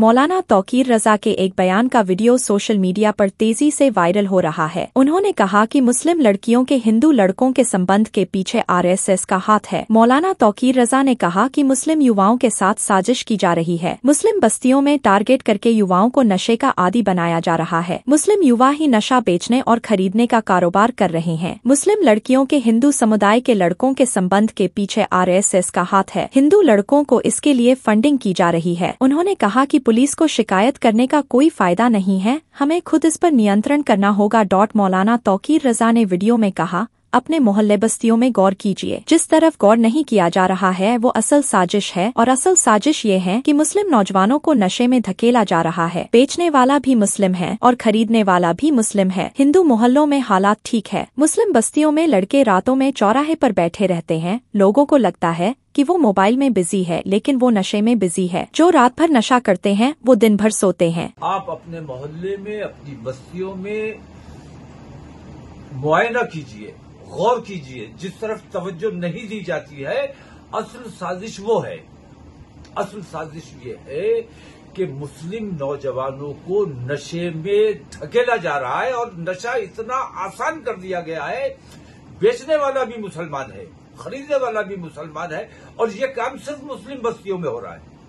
मौलाना तौकीर रजा के एक बयान का वीडियो सोशल मीडिया पर तेजी से वायरल हो रहा है उन्होंने कहा कि मुस्लिम लड़कियों के हिंदू लड़कों के संबंध के पीछे आरएसएस का हाथ है मौलाना तौकीर रजा ने कहा कि मुस्लिम युवाओं के साथ साजिश की जा रही है मुस्लिम बस्तियों में टारगेट करके युवाओं को नशे का आदि बनाया जा रहा है मुस्लिम युवा ही नशा बेचने और खरीदने का कारोबार कर रहे हैं मुस्लिम लड़कियों के हिंदू समुदाय के लड़कों के संबंध के पीछे आर का हाथ है हिंदू लड़कों को इसके लिए फंडिंग की जा रही है उन्होंने कहा की पुलिस को शिकायत करने का कोई फायदा नहीं है हमें खुद इस पर नियंत्रण करना होगा डॉट मौलाना तौकीर रजा ने वीडियो में कहा अपने मोहल्ले बस्तियों में गौर कीजिए जिस तरफ गौर नहीं किया जा रहा है वो असल साजिश है और असल साजिश ये है कि मुस्लिम नौजवानों को नशे में धकेला जा रहा है बेचने वाला भी मुस्लिम है और खरीदने वाला भी मुस्लिम है हिंदू मोहल्लों में हालात ठीक है मुस्लिम बस्तियों में लड़के रातों में चौराहे पर बैठे रहते हैं लोगों को लगता है कि वो मोबाइल में बिजी है लेकिन वो नशे में बिजी है जो रात भर नशा करते हैं वो दिन भर सोते हैं आप अपने मोहल्ले में अपनी बस्तियों में मुआयना कीजिए गौर कीजिए जिस तरफ तवज्जो नहीं दी जाती है असल साजिश वो है असल साजिश ये है कि मुस्लिम नौजवानों को नशे में ढकेला जा रहा है और नशा इतना आसान कर दिया गया है बेचने वाला भी मुसलमान है खरीदने वाला भी मुसलमान है और ये काम सिर्फ मुस्लिम बस्तियों में हो रहा है